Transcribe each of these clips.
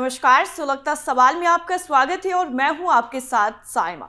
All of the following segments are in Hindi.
नमस्कार सुलगता सवाल में आपका स्वागत है और मैं हूं आपके साथ साइमा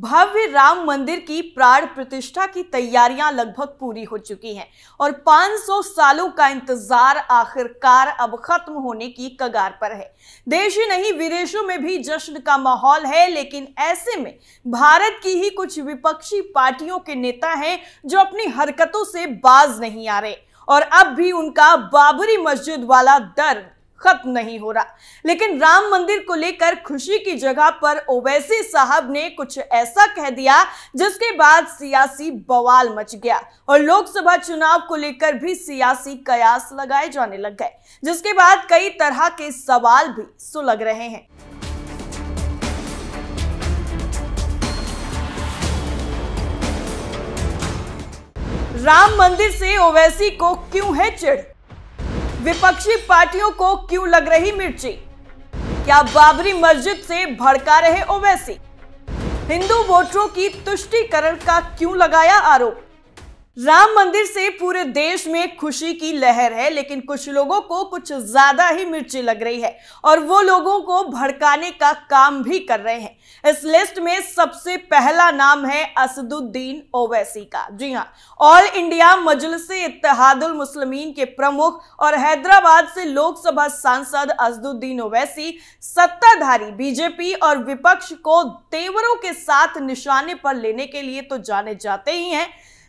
भव्य राम मंदिर की प्राण प्रतिष्ठा की तैयारियां लगभग पूरी हो चुकी हैं और 500 सालों का इंतजार आखिरकार अब खत्म होने की कगार पर है देश ही नहीं विदेशों में भी जश्न का माहौल है लेकिन ऐसे में भारत की ही कुछ विपक्षी पार्टियों के नेता हैं जो अपनी हरकतों से बाज नहीं आ रहे और अब भी उनका बाबरी मस्जिद वाला दर्द खत्म नहीं हो रहा लेकिन राम मंदिर को लेकर खुशी की जगह पर ओवैसी साहब ने कुछ ऐसा कह दिया जिसके बाद सियासी बवाल मच गया और लोकसभा चुनाव को लेकर भी सियासी कयास लगाए जाने लग गए जिसके बाद कई तरह के सवाल भी सुलग रहे हैं राम मंदिर से ओवैसी को क्यों है चिड़ विपक्षी पार्टियों को क्यों लग रही मिर्ची क्या बाबरी मस्जिद से भड़का रहे ओवैसी हिंदू वोटरों की तुष्टिकरण का क्यों लगाया आरोप राम मंदिर से पूरे देश में खुशी की लहर है लेकिन कुछ लोगों को कुछ ज्यादा ही मिर्ची लग रही है और वो लोगों को भड़काने का काम भी कर रहे हैं इस लिस्ट में सबसे पहला नाम है असदुद्दीन ओवैसी का जी हाँ ऑल इंडिया मजलिस इतिहादुल मुस्लिमीन के प्रमुख और हैदराबाद से लोकसभा सांसद असदुद्दीन ओवैसी सत्ताधारी बीजेपी और विपक्ष को तेवरों के साथ निशाने पर लेने के लिए तो जाने जाते ही हैं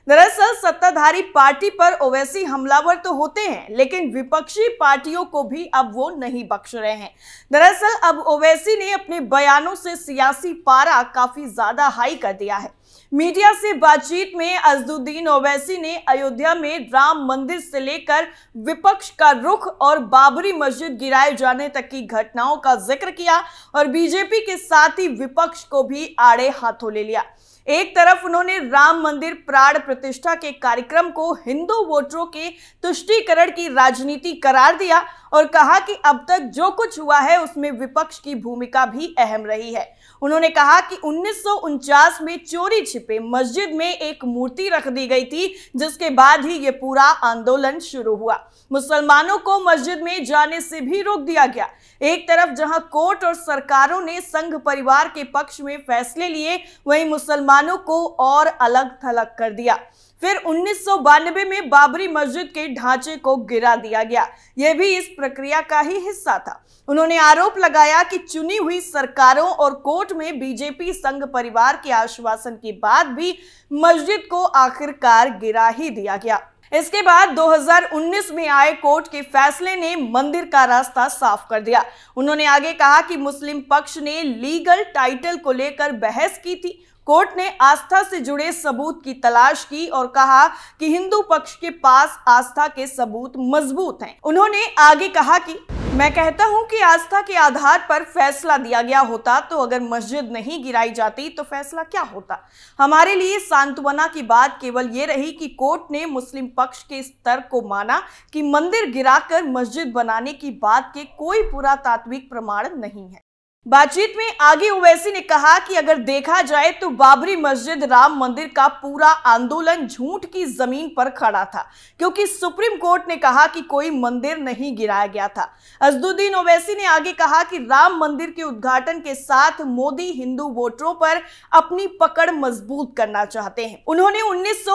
दरअसल सत्ताधारी पार्टी पर ओवैसी हमलावर तो होते हैं लेकिन विपक्षी पार्टियों को भी अब वो नहीं बख्श रहे हैं दरअसल अब ओवैसी ने अपने बयानों से सियासी पारा काफी ज्यादा हाई कर दिया है मीडिया से बातचीत में अजदुद्दीन ओवैसी ने अयोध्या में राम मंदिर से लेकर विपक्ष का रुख और बाबरी मस्जिद गिराए जाने तक की घटनाओं का जिक्र किया और बीजेपी के साथ ही विपक्ष को भी आड़े हाथों ले लिया एक तरफ उन्होंने राम मंदिर प्राण प्रतिष्ठा के कार्यक्रम को हिंदू वोटरों के तुष्टीकरण की राजनीति करार दिया और कहा कि अब तक जो कुछ हुआ है उसमें विपक्ष की भूमिका भी अहम रही है उन्होंने कहा कि उन्नीस में चोरी छिपे मस्जिद में एक मूर्ति रख दी गई थी जिसके बाद ही ये पूरा आंदोलन शुरू हुआ मुसलमानों को मस्जिद में जाने से भी रोक दिया गया एक तरफ जहां कोर्ट और सरकारों ने संघ परिवार के पक्ष में फैसले लिए वहीं मुसलमानों को और अलग थलग कर दिया फिर उन्नीस में बाबरी मस्जिद के ढांचे को गिरा दिया गया यह भी इस प्रक्रिया का ही हिस्सा था उन्होंने आरोप लगाया कि चुनी हुई सरकारों और कोर्ट में बीजेपी संघ परिवार के आश्वासन के बाद भी मस्जिद को आखिरकार गिरा ही दिया गया इसके बाद 2019 में आए कोर्ट के फैसले ने मंदिर का रास्ता साफ कर दिया उन्होंने आगे कहा कि मुस्लिम पक्ष ने लीगल टाइटल को लेकर बहस की थी कोर्ट ने आस्था से जुड़े सबूत की तलाश की और कहा कि हिंदू पक्ष के पास आस्था के सबूत मजबूत हैं। उन्होंने आगे कहा कि मैं कहता हूं कि आस्था के आधार पर फैसला दिया गया होता तो अगर मस्जिद नहीं गिराई जाती तो फैसला क्या होता हमारे लिए सांत्वना की बात केवल ये रही कि कोर्ट ने मुस्लिम पक्ष के स्तर तर्क को माना कि मंदिर गिराकर मस्जिद बनाने की बात के कोई पुरातात्विक प्रमाण नहीं है बातचीत में आगे ओवैसी ने कहा कि अगर देखा जाए तो बाबरी मस्जिद राम मंदिर का पूरा आंदोलन झूठ की जमीन पर खड़ा था क्योंकि सुप्रीम कोर्ट ने कहा कि कोई मंदिर नहीं गिराया गया था अजदुद्दीन ओवैसी ने आगे कहा कि राम मंदिर के उद्घाटन के साथ मोदी हिंदू वोटरों पर अपनी पकड़ मजबूत करना चाहते हैं उन्होंने उन्नीस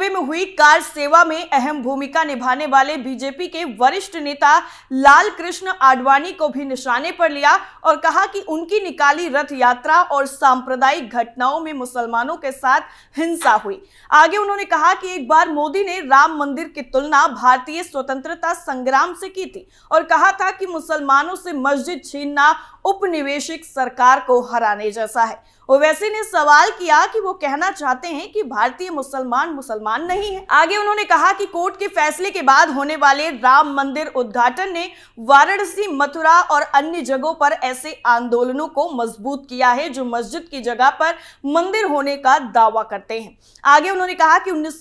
में हुई कार सेवा में अहम भूमिका निभाने वाले बीजेपी के वरिष्ठ नेता लाल कृष्ण आडवाणी को भी निशाने पर लिया और कहा कि उनकी निकाली रथ यात्रा और सांप्रदायिक घटनाओं में मुसलमानों के साथ हिंसा हुई आगे उन्होंने कहा कि एक बार मोदी ने राम मंदिर की तुलना भारतीय स्वतंत्रता संग्राम से की थी और कहा था कि मुसलमानों से मस्जिद छीनना उपनिवेशिक सरकार को हराने जैसा है ओवैसी ने सवाल किया कि वो कहना चाहते हैं कि भारतीय मुसलमान मुसलमान नहीं है आगे उन्होंने कहा कि कोर्ट के फैसले के बाद होने वाले राम मंदिर उद्घाटन ने वाराणसी मथुरा और अन्य जगहों पर ऐसे आंदोलनों को मजबूत किया है जो मस्जिद की जगह पर मंदिर होने का दावा करते हैं आगे उन्होंने कहा कि उन्नीस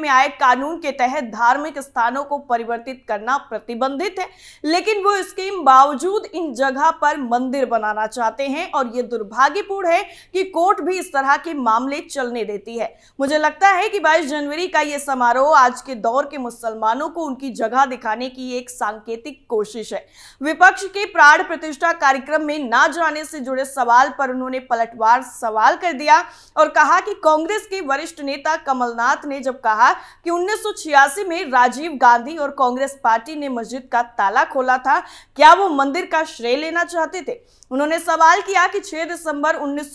में आए कानून के तहत धार्मिक स्थानों को परिवर्तित करना प्रतिबंधित है लेकिन वो इसके बावजूद इन जगह पर मंदिर बनाना चाहते हैं और ये दुर्भाग्यपूर्ण है कि कोर्ट भी इस तरह के मामले चलने देती है मुझे लगता है कि बाईस जनवरी का ये समारोह आज के दौर के मुसलमानों को उनकी जगह दिखाने की एक सांकेतिक कोशिश है विपक्ष के प्राण प्रतिष्ठा कार्यक्रम में ना जाने से जुड़े सवाल पर उन्होंने पलटवार सवाल कर दिया और कहा कि कांग्रेस के वरिष्ठ नेता कमलनाथ ने जब कहा कि उन्नीस में राजीव गांधी और कांग्रेस पार्टी ने मस्जिद का ताला खोला था क्या वो मंदिर का श्रेय लेना चाहते चाहते थे उन्होंने सवाल किया कि 6 दिसंबर उन्नीस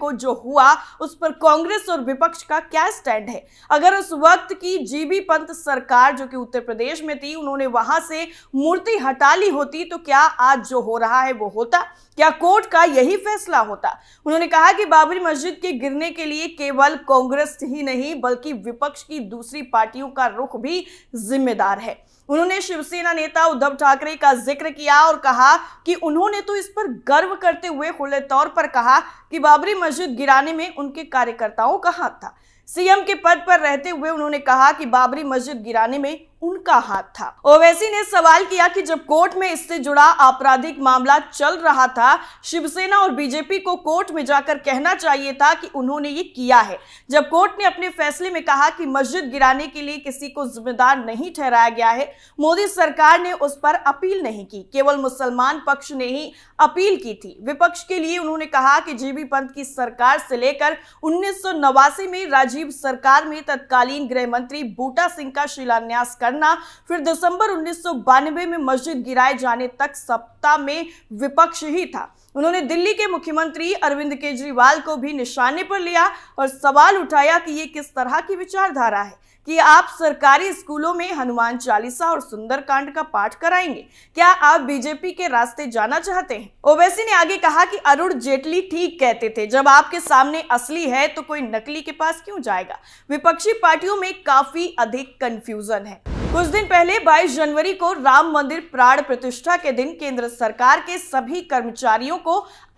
को जो हुआ उस पर कांग्रेस और विपक्ष का क्या स्टैंड है अगर उस वक्त की जीबी पंत सरकार जो कि उत्तर प्रदेश में थी उन्होंने वहां से मूर्ति हटा ली होती तो क्या आज जो हो रहा है वो होता क्या कोर्ट का यही फैसला होता उन्होंने कहा कि बाबरी मस्जिद के गिरने के लिए केवल कांग्रेस ही नहीं बल्कि विपक्ष की दूसरी पार्टियों का रुख भी जिम्मेदार है उन्होंने शिवसेना नेता उद्धव ठाकरे का जिक्र किया और कहा कि उन्होंने तो इस पर गर्व करते हुए खुले तौर पर कहा कि बाबरी मस्जिद गिराने में उनके कार्यकर्ताओं का हाथ था सीएम के पद पर रहते हुए उन्होंने कहा कि बाबरी मस्जिद गिराने में उनका हाथ था ओवैसी ने सवाल किया कि जब कोर्ट में इससे जुड़ा आपराधिक मामला चल रहा था शिवसेना और बीजेपी को कोर्ट में जाकर कहना चाहिए था कि उन्होंने ये किया है जब कोर्ट ने अपने फैसले में कहा कि मस्जिद गिराने के लिए किसी को जिम्मेदार नहीं ठहराया गया है मोदी सरकार ने उस पर अपील नहीं की केवल मुसलमान पक्ष ने ही अपील की थी विपक्ष के लिए उन्होंने कहा कि जीबी पंत की सरकार से लेकर उन्नीस में राजीव सरकार में तत्कालीन गृह मंत्री बूटा सिंह का शिलान्यास कर धरना फिर दिसंबर उन्नीस में मस्जिद गिराए जाने तक सप्ताह में विपक्ष ही था उन्होंने दिल्ली के मुख्यमंत्री अरविंद केजरीवाल को भी निशाने पर लिया और सवाल उठाया कि ये किस तरह की विचारधारा है कि आप सरकारी स्कूलों में हनुमान चालीसा और सुंदरकांड का पाठ कराएंगे क्या आप बीजेपी के रास्ते जाना चाहते हैं ओवैसी ने आगे कहा कि अरुण जेटली ठीक कहते थे जब आपके सामने असली है तो कोई नकली के पास क्यों जाएगा विपक्षी पार्टियों में काफी अधिक कंफ्यूजन है कुछ दिन पहले 22 जनवरी को राम मंदिर प्राण प्रतिष्ठा के दिन केंद्र सरकार के सभी कर्मचारियों को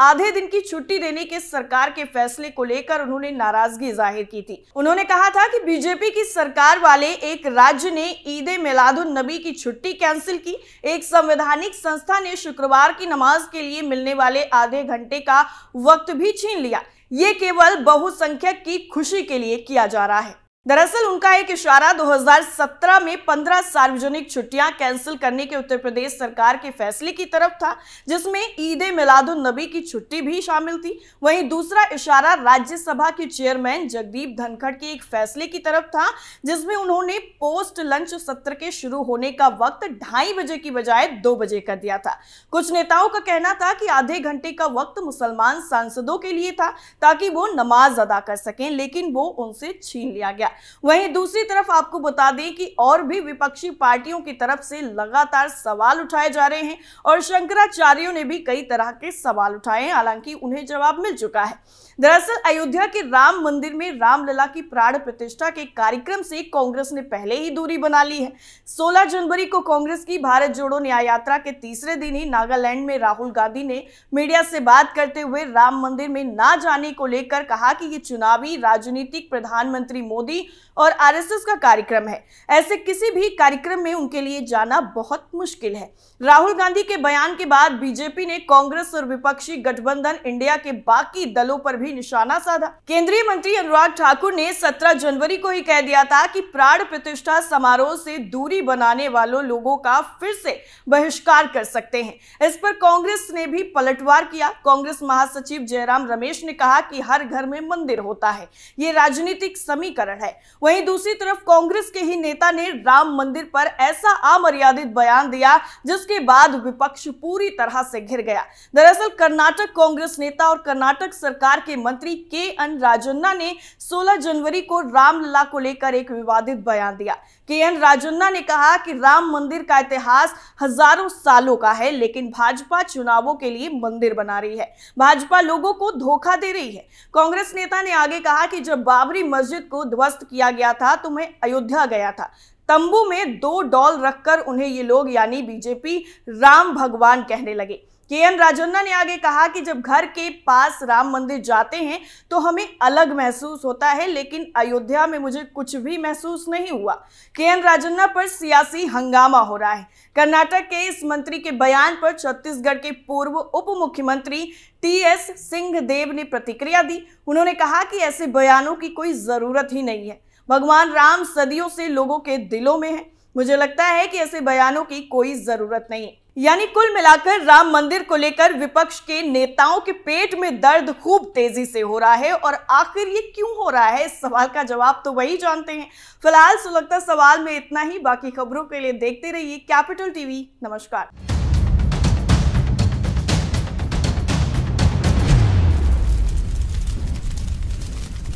आधे दिन की छुट्टी देने के सरकार के फैसले को लेकर उन्होंने नाराजगी जाहिर की थी उन्होंने कहा था कि बीजेपी की सरकार वाले एक राज्य ने ईद मिलादुल नबी की छुट्टी कैंसिल की एक संवैधानिक संस्था ने शुक्रवार की नमाज के लिए मिलने वाले आधे घंटे का वक्त भी छीन लिया ये केवल बहुसंख्यक की खुशी के लिए किया जा रहा है दरअसल उनका एक इशारा 2017 में 15 सार्वजनिक छुट्टियां कैंसिल करने के उत्तर प्रदेश सरकार के फैसले की तरफ था जिसमें ईद मिलादुल नबी की छुट्टी भी शामिल थी वहीं दूसरा इशारा राज्यसभा के चेयरमैन जगदीप धनखड़ के एक फैसले की तरफ था जिसमें उन्होंने पोस्ट लंच सत्र के शुरू होने का वक्त ढाई बजे की बजाय दो बजे कर दिया था कुछ नेताओं का कहना था कि आधे घंटे का वक्त मुसलमान सांसदों के लिए था ताकि वो नमाज अदा कर सकें लेकिन वो उनसे छीन लिया गया वहीं दूसरी तरफ आपको बता दें कि और भी विपक्षी पार्टियों की तरफ से लगातार सवाल उठाए जा रहे हैं और शंकराचार्यों ने भी कई तरह के सवाल उठाए हैं हालांकि उन्हें जवाब मिल चुका है दरअसल अयोध्या के राम मंदिर में रामलला की प्राण प्रतिष्ठा के कार्यक्रम से कांग्रेस ने पहले ही दूरी बना ली है सोलह जनवरी को कांग्रेस की भारत जोड़ो न्याय यात्रा के तीसरे दिन ही नागालैंड में राहुल गांधी ने मीडिया से बात करते हुए राम मंदिर में ना जाने को लेकर कहा कि ये चुनावी राजनीतिक प्रधानमंत्री मोदी और आरएसएस का कार्यक्रम है ऐसे किसी भी कार्यक्रम में उनके लिए जाना बहुत मुश्किल है राहुल गांधी के बयान के बाद बीजेपी ने कांग्रेस और विपक्षी गठबंधन इंडिया के बाकी दलों पर भी निशाना साधा केंद्रीय मंत्री अनुराग ठाकुर ने 17 जनवरी को ही कह दिया था कि प्राण प्रतिष्ठा समारोह से दूरी बनाने वालों लोगों का फिर से बहिष्कार कर सकते हैं इस पर कांग्रेस ने भी पलटवार किया कांग्रेस महासचिव जयराम रमेश ने कहा कि हर घर में मंदिर होता है ये राजनीतिक समीकरण है है वहीं दूसरी तरफ कांग्रेस के ही नेता ने राम मंदिर पर ऐसा अमर्यादित बयान दिया जिसके बाद विपक्ष पूरी तरह से घिर गया दरअसल कर्नाटक कांग्रेस नेता और कर्नाटक सरकार के मंत्री के एन राजन्ना ने सोलह जनवरी को रामलला को लेकर एक विवादित बयान दिया के एन राजन्ना ने कहा कि राम मंदिर का इतिहास हजारों सालों का है लेकिन भाजपा चुनावों के लिए मंदिर बना रही है भाजपा लोगों को धोखा दे रही है कांग्रेस नेता ने आगे कहा कि जब बाबरी मस्जिद को ध्वस्त ध्वस्त किया गया था तो मैं अयोध्या गया था तंबू में दो डॉल रखकर उन्हें ये लोग यानी बीजेपी राम भगवान कहने लगे के एन राजन्ना ने आगे कहा कि जब घर के पास राम मंदिर जाते हैं तो हमें अलग महसूस होता है लेकिन अयोध्या में मुझे कुछ भी महसूस नहीं हुआ के एन राजन्ना पर सियासी हंगामा हो रहा है कर्नाटक के इस मंत्री के बयान पर छत्तीसगढ़ के पूर्व उप मुख्यमंत्री टी एस सिंह देव ने प्रतिक्रिया दी उन्होंने कहा कि ऐसे बयानों की कोई जरूरत ही नहीं है भगवान राम सदियों से लोगों के दिलों में है मुझे लगता है कि ऐसे बयानों की कोई जरूरत नहीं है यानी कुल मिलाकर राम मंदिर को लेकर विपक्ष के नेताओं के पेट में दर्द खूब तेजी से हो रहा है और आखिर ये क्यों हो रहा है इस सवाल का जवाब तो वही जानते हैं फिलहाल सुलगता सवाल में इतना ही बाकी खबरों के लिए देखते रहिए कैपिटल टीवी नमस्कार